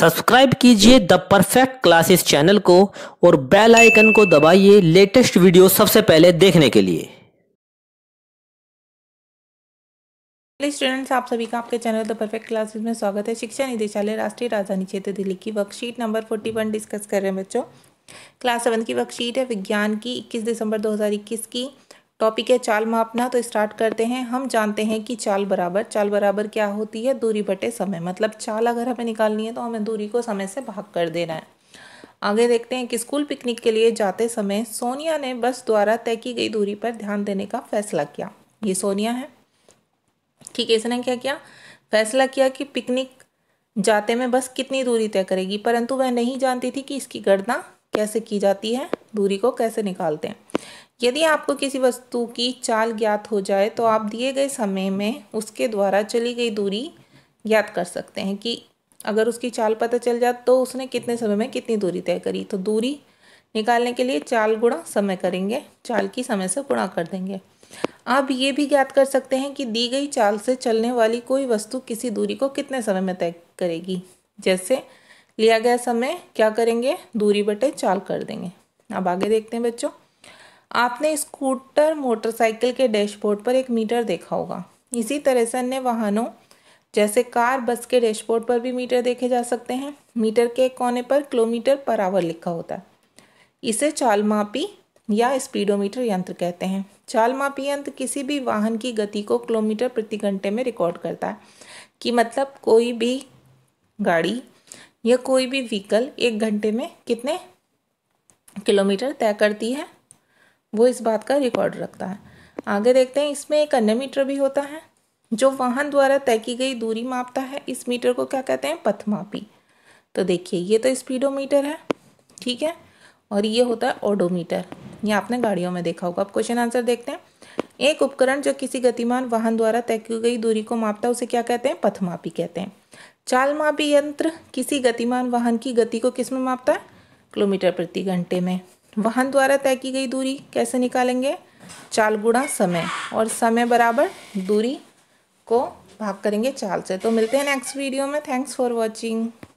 subscribe कीजिए the perfect classes channel को और बेल आइकन को दबाइए लेटेस्ट वीडियो सबसे पहले देखने के लिए स्टूडेंट्स आप सभी का आपके चैनल द परफेक्ट क्लासेस में स्वागत है शिक्षा निदेशालय राष्ट्रीय राजधानी क्षेत्र दिल्ली की वर्कशीट नंबर 41 डिस्कस कर रहे हैं बच्चों क्लास सेवन की वर्कशीट है विज्ञान की इक्कीस दिसंबर दो की टॉपिक है चाल मापना तो स्टार्ट करते हैं हम जानते हैं कि चाल बराबर चाल बराबर क्या होती है दूरी बटे समय मतलब चाल अगर हमें निकालनी है तो हमें दूरी को समय से भाग कर देना है आगे देखते हैं कि स्कूल पिकनिक के लिए जाते समय सोनिया ने बस द्वारा तय की गई दूरी पर ध्यान देने का फैसला किया ये सोनिया है ठीक है इसने क्या किया फैसला किया कि पिकनिक जाते में बस कितनी दूरी तय करेगी परंतु वह नहीं जानती थी कि इसकी गणना कैसे की जाती है दूरी को कैसे निकालते हैं यदि आपको किसी वस्तु की चाल ज्ञात हो जाए तो आप दिए गए समय में उसके द्वारा चली गई दूरी ज्ञात कर सकते हैं कि अगर उसकी चाल पता चल जाए तो उसने कितने समय में कितनी दूरी तय करी तो दूरी निकालने के लिए चाल गुणा समय करेंगे चाल की समय से गुणा कर देंगे आप ये भी ज्ञात कर सकते हैं कि दी गई चाल से चलने वाली कोई वस्तु किसी दूरी को कितने समय में तय करेगी जैसे लिया गया समय क्या करेंगे दूरी बटे चाल कर देंगे अब आगे देखते हैं बच्चों आपने स्कूटर मोटरसाइकिल के डैशबोर्ड पर एक मीटर देखा होगा इसी तरह से अन्य वाहनों जैसे कार बस के डैशबोर्ड पर भी मीटर देखे जा सकते हैं मीटर के कोने पर किलोमीटर पर आवर लिखा होता है इसे चालमापी या स्पीडोमीटर यंत्र कहते हैं चालमापी यंत्र किसी भी वाहन की गति को किलोमीटर प्रति घंटे में रिकॉर्ड करता है कि मतलब कोई भी गाड़ी या कोई भी व्हीकल एक घंटे में कितने किलोमीटर तय करती है वो इस बात का रिकॉर्ड रखता है आगे देखते हैं इसमें एक अन्य मीटर भी होता है जो वाहन द्वारा तय की गई दूरी मापता है इस मीटर को क्या कहते हैं पथमापी तो देखिए ये तो स्पीडोमीटर है ठीक है और ये होता है ओडोमीटर ये आपने गाड़ियों में देखा होगा अब क्वेश्चन आंसर देखते हैं एक उपकरण जो किसी गतिमान वाहन द्वारा तय की गई दूरी को मापता है उसे क्या कहते हैं पथमापी कहते हैं चाल मापी यंत्र किसी गतिमान वाहन की गति को किस में मापता है किलोमीटर प्रति घंटे में वाहन द्वारा तय की गई दूरी कैसे निकालेंगे चाल गुणा समय और समय बराबर दूरी को भाग करेंगे चाल से तो मिलते हैं नेक्स्ट वीडियो में थैंक्स फॉर वॉचिंग